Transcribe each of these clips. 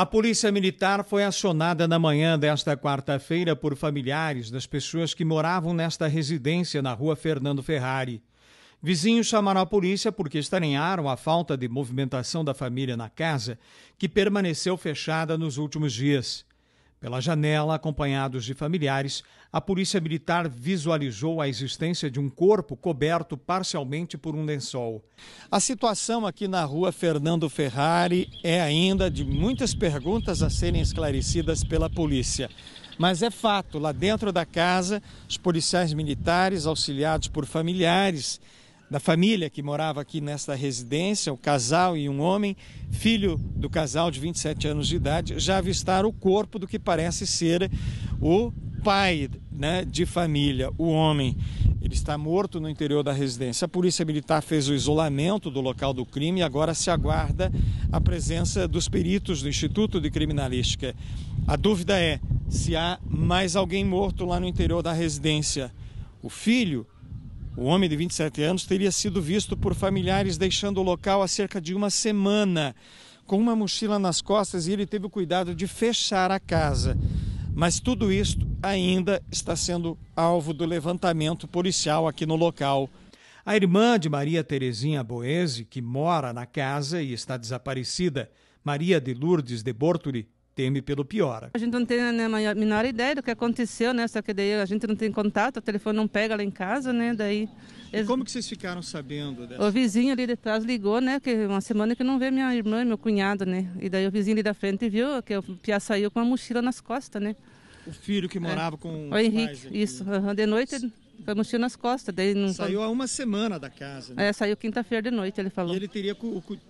A polícia militar foi acionada na manhã desta quarta-feira por familiares das pessoas que moravam nesta residência na rua Fernando Ferrari. Vizinhos chamaram a polícia porque estranharam a falta de movimentação da família na casa, que permaneceu fechada nos últimos dias. Pela janela, acompanhados de familiares, a polícia militar visualizou a existência de um corpo coberto parcialmente por um lençol. A situação aqui na rua Fernando Ferrari é ainda de muitas perguntas a serem esclarecidas pela polícia. Mas é fato, lá dentro da casa, os policiais militares, auxiliados por familiares, da família que morava aqui nesta residência, o casal e um homem, filho do casal de 27 anos de idade, já avistaram o corpo do que parece ser o pai né, de família, o homem. Ele está morto no interior da residência. A Polícia Militar fez o isolamento do local do crime e agora se aguarda a presença dos peritos do Instituto de Criminalística. A dúvida é se há mais alguém morto lá no interior da residência. O filho o homem de 27 anos teria sido visto por familiares deixando o local há cerca de uma semana, com uma mochila nas costas, e ele teve o cuidado de fechar a casa. Mas tudo isto ainda está sendo alvo do levantamento policial aqui no local. A irmã de Maria Terezinha Boese, que mora na casa e está desaparecida, Maria de Lourdes de Bortoli, teme pelo pior. A gente não tem né, a menor ideia do que aconteceu, né? Só que daí a gente não tem contato, o telefone não pega lá em casa, né? Daí. Como que vocês ficaram sabendo dessa? O vizinho ali de trás ligou, né? Que uma semana que não vê minha irmã e meu cunhado, né? E daí o vizinho ali da frente viu que o Pia saiu com uma mochila nas costas, né? O filho que é. morava é. com o Henrique, isso. De noite. Foi no chão nas costas. Daí não saiu há uma semana da casa. Né? É, saiu quinta-feira de noite, ele falou. E ele teria,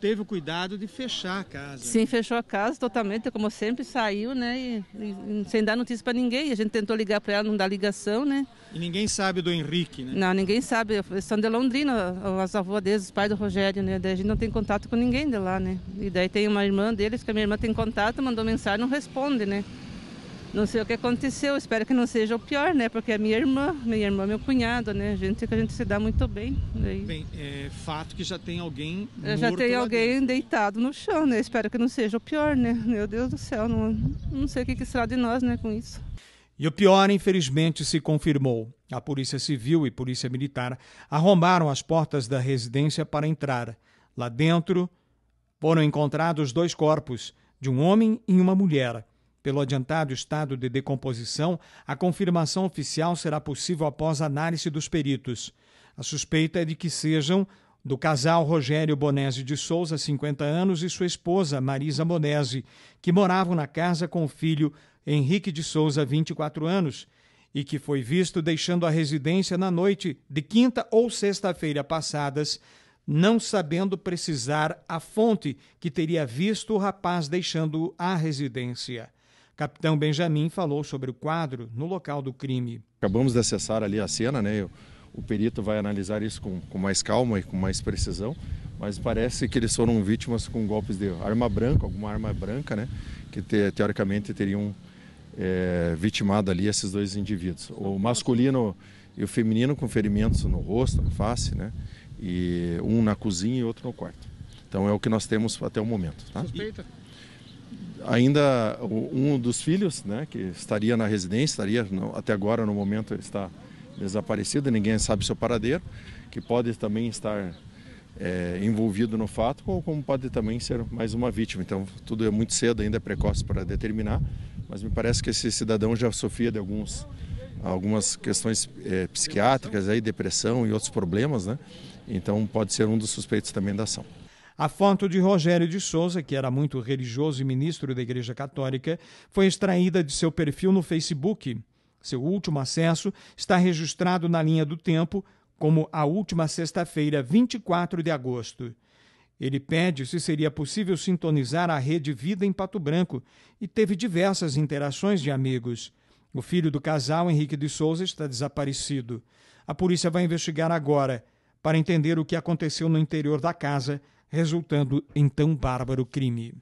teve o cuidado de fechar a casa. Sim, né? fechou a casa totalmente, como sempre, saiu, né? E, e sem dar notícia para ninguém. A gente tentou ligar para ela, não dá ligação, né? E ninguém sabe do Henrique, né? Não, ninguém sabe. São de Londrina, as avós deles, os pais do Rogério, né? Daí a gente não tem contato com ninguém de lá, né? E daí tem uma irmã deles, que a minha irmã tem contato, mandou mensagem, não responde, né? Não sei o que aconteceu, espero que não seja o pior, né? Porque é minha irmã, minha irmã, meu cunhado, né? Gente que a gente se dá muito bem. Daí... Né? Bem, é fato que já tem alguém. já tem alguém deitado no chão, né? Espero que não seja o pior, né? Meu Deus do céu, não, não sei o que, que será de nós, né? Com isso. E o pior, infelizmente, se confirmou. A Polícia Civil e Polícia Militar arrombaram as portas da residência para entrar. Lá dentro foram encontrados dois corpos, de um homem e uma mulher. Pelo adiantado estado de decomposição, a confirmação oficial será possível após análise dos peritos. A suspeita é de que sejam do casal Rogério Bonese de Souza, 50 anos, e sua esposa Marisa Bonese, que moravam na casa com o filho Henrique de Souza, 24 anos, e que foi visto deixando a residência na noite de quinta ou sexta-feira passadas, não sabendo precisar a fonte que teria visto o rapaz deixando a residência. Capitão Benjamin falou sobre o quadro no local do crime. Acabamos de acessar ali a cena, né? O perito vai analisar isso com, com mais calma e com mais precisão, mas parece que eles foram vítimas com golpes de arma branca, alguma arma branca, né? Que te, teoricamente teriam é, vitimado ali esses dois indivíduos. O masculino e o feminino com ferimentos no rosto, na face, né? E um na cozinha e outro no quarto. Então é o que nós temos até o momento. Tá? Suspeita ainda um dos filhos, né, que estaria na residência, estaria até agora no momento está desaparecido, ninguém sabe seu paradeiro, que pode também estar é, envolvido no fato, ou como pode também ser mais uma vítima. Então, tudo é muito cedo, ainda é precoce para determinar, mas me parece que esse cidadão já sofria de alguns, algumas questões é, psiquiátricas, aí, depressão e outros problemas, né? Então, pode ser um dos suspeitos também da ação. A foto de Rogério de Souza, que era muito religioso e ministro da Igreja Católica, foi extraída de seu perfil no Facebook. Seu último acesso está registrado na linha do tempo como a última sexta-feira, 24 de agosto. Ele pede se seria possível sintonizar a rede Vida em Pato Branco e teve diversas interações de amigos. O filho do casal, Henrique de Souza, está desaparecido. A polícia vai investigar agora para entender o que aconteceu no interior da casa resultando em tão bárbaro crime.